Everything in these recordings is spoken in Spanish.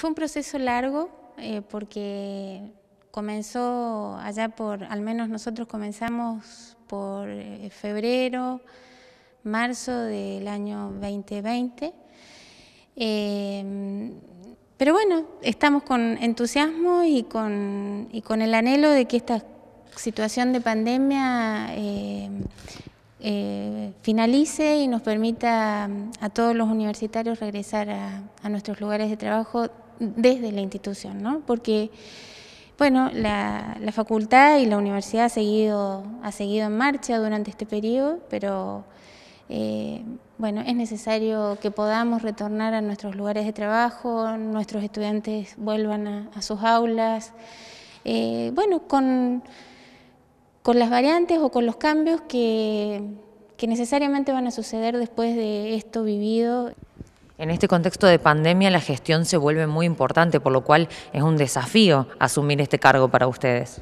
Fue un proceso largo eh, porque comenzó allá por, al menos nosotros comenzamos por eh, febrero, marzo del año 2020. Eh, pero bueno, estamos con entusiasmo y con, con, el anhelo de que esta situación de pandemia finalice y nos permita a todos los universitarios regresar a nuestros lugares de trabajo desde la institución, ¿no? Porque, bueno, la, facultad y la universidad ha seguido, ha seguido en marcha durante este periodo, pero, eh, bueno, es necesario que podamos retornar a nuestros lugares de trabajo, nuestros estudiantes vuelvan a, sus aulas, eh, bueno, con, con las variantes o con los cambios que que necesariamente van a suceder después de esto vivido. En este contexto de pandemia la gestión se vuelve muy importante, por lo cual es un desafío asumir este cargo para ustedes.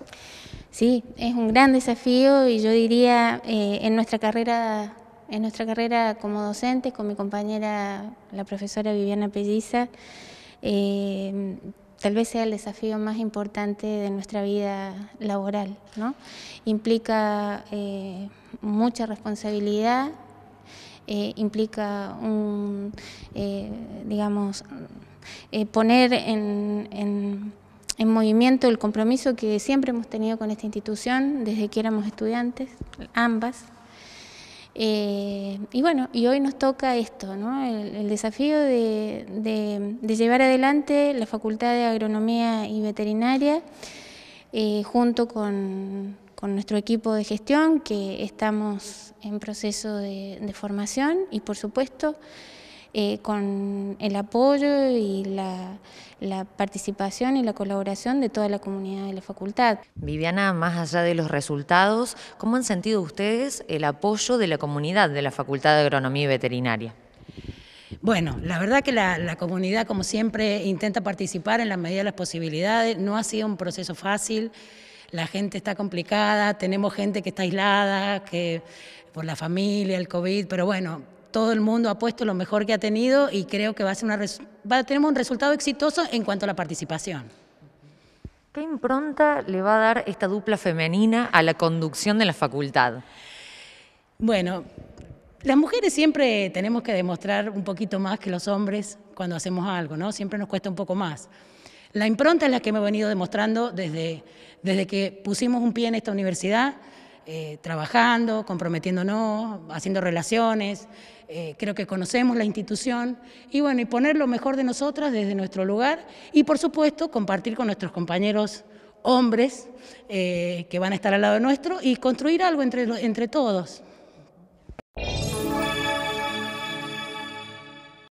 Sí, es un gran desafío y yo diría eh, en nuestra carrera en nuestra carrera como docentes, con mi compañera, la profesora Viviana Pelliza, eh, tal vez sea el desafío más importante de nuestra vida laboral. ¿no? Implica eh, mucha responsabilidad, eh, implica un, eh, digamos, eh, poner en, movimiento el compromiso que siempre hemos tenido con esta institución desde que éramos estudiantes, ambas. y bueno, y hoy nos toca esto, el, desafío de, llevar adelante la Facultad de Agronomía y Veterinaria junto con, con nuestro equipo de gestión que estamos en proceso de, formación y por supuesto eh, con el apoyo y la, participación y la colaboración de toda la comunidad de la facultad. Viviana, más allá de los resultados, ¿cómo han sentido ustedes el apoyo de la comunidad de la Facultad de Agronomía y Veterinaria? Bueno, la verdad que la, la comunidad, como siempre, intenta participar en la medida de las posibilidades. No ha sido un proceso fácil la gente está complicada, tenemos gente que está aislada, que por la familia, el COVID, pero bueno, todo el mundo ha puesto lo mejor que ha tenido y creo que va a ser va a tener un resultado exitoso en cuanto a la participación. ¿Qué impronta le va a dar esta dupla femenina a la conducción de la facultad? Bueno, las mujeres siempre tenemos que demostrar un poquito más que los hombres cuando hacemos algo, ¿no? Siempre nos cuesta un poco más. La impronta es la que me he venido demostrando desde, desde que pusimos un pie en esta universidad, eh, trabajando, comprometiéndonos, haciendo relaciones, eh, creo que conocemos la institución y bueno, y poner lo mejor de nosotras desde nuestro lugar y por supuesto compartir con nuestros compañeros hombres eh, que van a estar al lado nuestro y construir algo entre, entre todos.